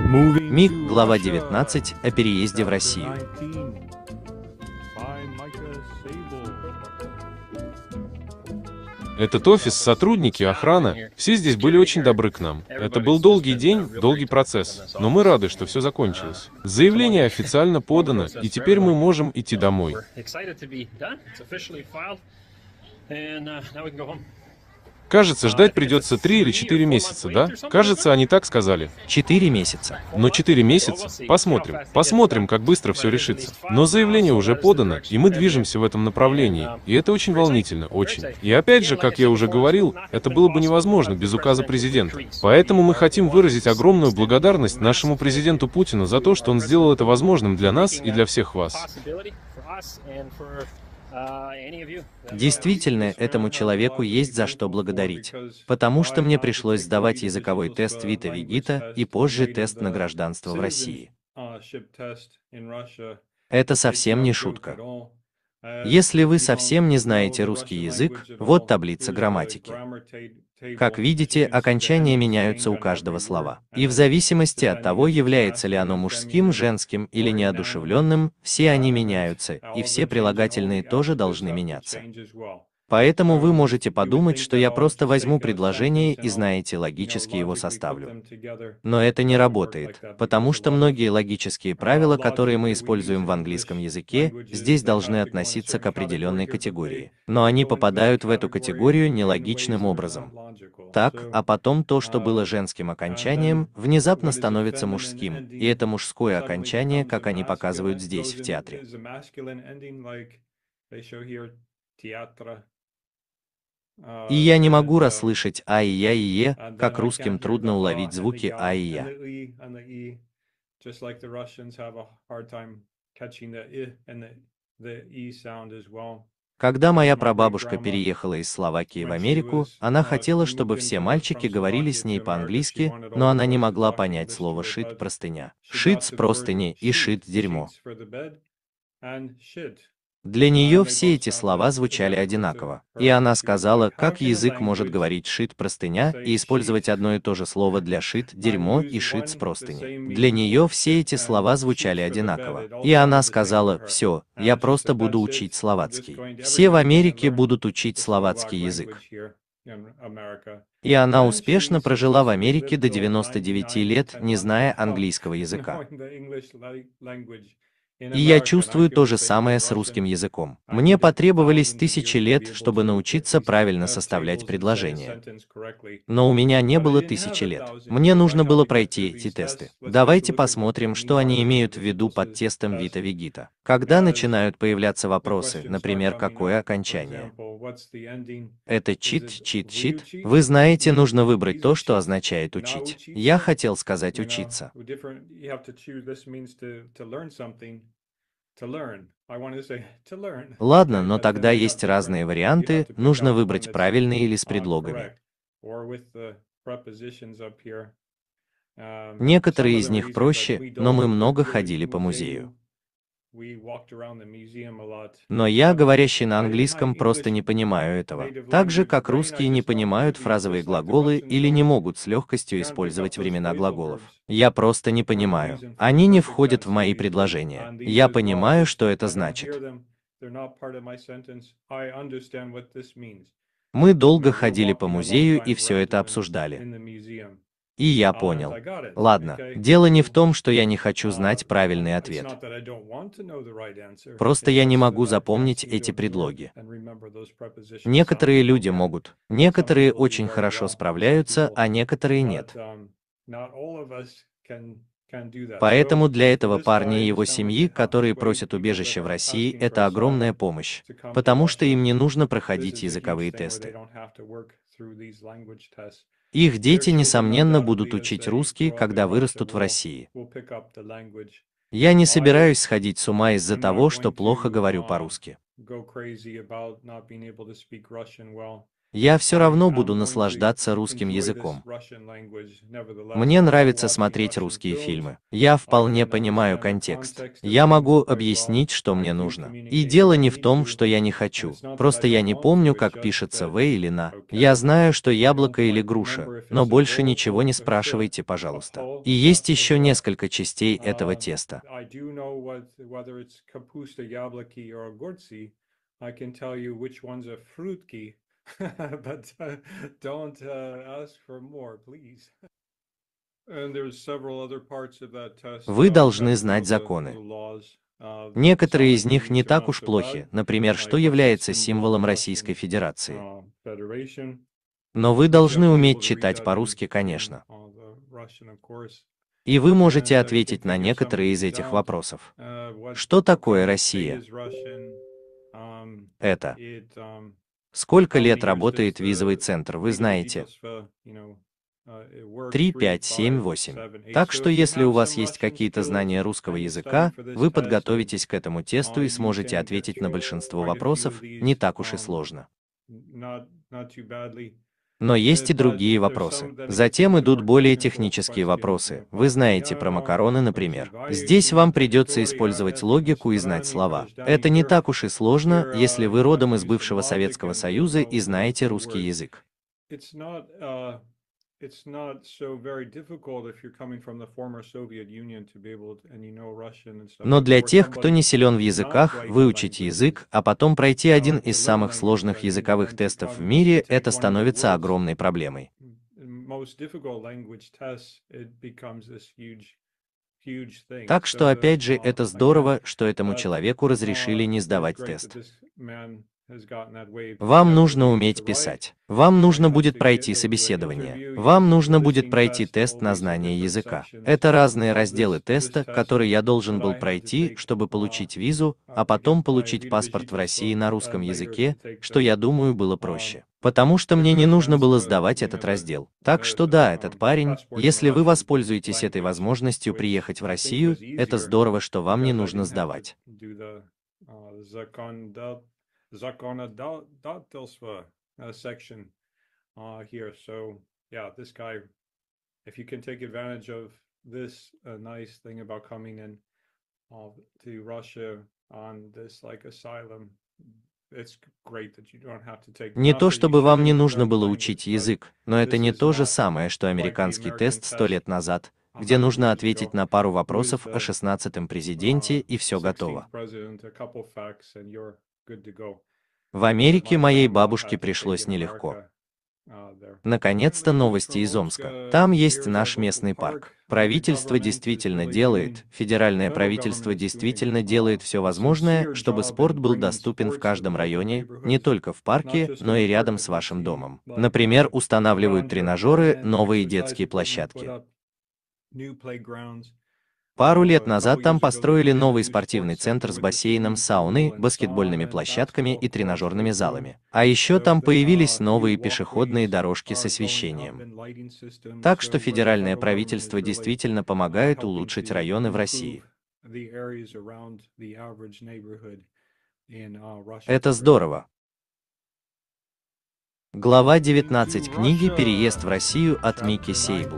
МИГ, глава 19, о переезде в Россию. Этот офис, сотрудники, охрана, все здесь были очень добры к нам. Это был долгий день, долгий процесс, но мы рады, что все закончилось. Заявление официально подано, и теперь мы можем идти домой. Кажется, ждать придется три или четыре месяца, да? Кажется, они так сказали. Четыре месяца. Но четыре месяца? Посмотрим. Посмотрим, как быстро все решится. Но заявление уже подано, и мы движемся в этом направлении. И это очень волнительно, очень. И опять же, как я уже говорил, это было бы невозможно без указа президента. Поэтому мы хотим выразить огромную благодарность нашему президенту Путину за то, что он сделал это возможным для нас и для всех вас. Действительно, этому человеку есть за что благодарить, потому что мне пришлось сдавать языковой тест Вита Вигита и позже тест на гражданство в России. Это совсем не шутка. Если вы совсем не знаете русский язык, вот таблица грамматики. Как видите, окончания меняются у каждого слова. И в зависимости от того, является ли оно мужским, женским или неодушевленным, все они меняются, и все прилагательные тоже должны меняться. Поэтому вы можете подумать, что я просто возьму предложение и, знаете, логически его составлю. Но это не работает, потому что многие логические правила, которые мы используем в английском языке, здесь должны относиться к определенной категории. Но они попадают в эту категорию нелогичным образом. Так, а потом то, что было женским окончанием, внезапно становится мужским, и это мужское окончание, как они показывают здесь, в театре. И я не могу э, расслышать а и я и е, как русским трудно уловить звуки а и я. E", e Когда моя прабабушка переехала из Словакии в Америку, она uh, хотела, чтобы все мальчики говорили с ней по-английски, но она не могла понять слово «шит» простыня. «Шит» с простыни и «шит» дерьмо. Для нее все эти слова звучали одинаково, и она сказала, как язык может говорить «шит простыня» и использовать одно и то же слово для «шит дерьмо» и «шит с простыни». Для нее все эти слова звучали одинаково, и она сказала, все, я просто буду учить словацкий. Все в Америке будут учить словацкий язык. И она успешно прожила в Америке до 99 лет, не зная английского языка. И я чувствую то же самое с русским языком. Мне потребовались тысячи лет, чтобы научиться правильно составлять предложения. Но у меня не было тысячи лет. Мне нужно было пройти эти тесты. Давайте посмотрим, что они имеют в виду под тестом Вита Вегита. Когда начинают появляться вопросы, например, какое окончание? Это чит, чит, чит. Вы знаете, нужно выбрать то, что означает учить. Я хотел сказать учиться. Ладно, но тогда есть uh, разные варианты, нужно выбрать правильный или с uh, предлогами. Um, Некоторые из них проще, но мы много ходили по музею. Но я, говорящий на английском, просто не понимаю этого. Так же, как русские не понимают фразовые глаголы или не могут с легкостью использовать времена глаголов. Я просто не понимаю. Они не входят в мои предложения. Я понимаю, что это значит. Мы долго ходили по музею и все это обсуждали. И я понял. Ладно, дело не в том, что я не хочу знать правильный ответ. Просто я не могу запомнить эти предлоги. Некоторые люди могут, некоторые очень хорошо справляются, а некоторые нет. Поэтому для этого парня и его семьи, которые просят убежище в России, это огромная помощь, потому что им не нужно проходить языковые тесты. Их дети, несомненно, будут учить русский, когда вырастут в России. Я не собираюсь сходить с ума из-за того, что плохо говорю по-русски я все равно буду наслаждаться русским языком. Мне нравится смотреть русские фильмы. Я вполне понимаю контекст. Я могу объяснить, что мне нужно. И дело не в том, что я не хочу. Просто я не помню, как пишется «в» или «на». Я знаю, что яблоко или груша, но больше ничего не спрашивайте, пожалуйста. И есть еще несколько частей этого теста. I can tell you which one's a fruit but uh, don't uh, ask for more, please. Вы должны знать законы. Некоторые из них не так уж плохи, например, что является символом Российской Федерации. Uh, Но вы должны уметь читать по-русски, конечно. Uh, И вы можете uh, ответить на некоторые из этих вопросов. Что такое Россия? Um, Это Сколько лет работает uh, визовый центр, вы знаете? 3, 5, 7, 8. Так что если у вас есть какие-то знания русского языка, вы подготовитесь к этому тесту uh, и сможете ответить на uh, большинство вопросов, не так уж и um, сложно. Но есть и другие вопросы. Затем идут более технические вопросы. Вы знаете про макароны, например. Здесь вам придется использовать логику и знать слова. Это не так уж и сложно, если вы родом из бывшего Советского Союза и знаете русский язык it's not so very difficult if you're coming from the former Soviet Union to be able to, and you know Russian and stuff. Но для тех, кто не силен в языках, выучить язык, а потом пройти один из самых сложных языковых тестов в мире, это становится огромной проблемой. Mm, так что, опять же, uh, это здорово, что этому человеку разрешили не сдавать тест. Вам нужно уметь писать. Вам нужно будет пройти собеседование. Вам нужно будет пройти тест на знание языка. Это разные разделы теста, которые я должен был пройти, чтобы получить визу, uh, а потом получить паспорт в России на русском языке, что, я думаю, было uh, проще. Потому что мне не нужно было сдавать этот раздел. Так что да, um, этот парень, если вы воспользуетесь этой возможностью приехать в Россию, это здорово, что вам не нужно сдавать законодательства uh, section uh, here. So yeah, this guy, if you can take advantage of this nice thing about coming in to Russia on this like asylum Не то, чтобы вам не нужно было учить язык, но это не то же самое, что американский тест сто лет назад, uh-huh. где нужно ответить на пару вопросов о 16-м uh, президенте и все готово. В Америке моей бабушке пришлось нелегко. А, Наконец-то новости из Омска. Там есть наш местный парк. Правительство действительно делает, федеральное правительство действительно делает все возможное, чтобы спорт был доступен в каждом районе, не только в парке, но и рядом с вашим домом. Например, устанавливают тренажеры, новые детские площадки. Пару лет назад там построили новый спортивный центр с бассейном, сауны, баскетбольными площадками и тренажерными залами. А еще там появились новые пешеходные дорожки с освещением. Так что федеральное правительство действительно помогает улучшить районы в России. Это здорово. Глава 19 книги «Переезд в Россию» от Микки Сейбл.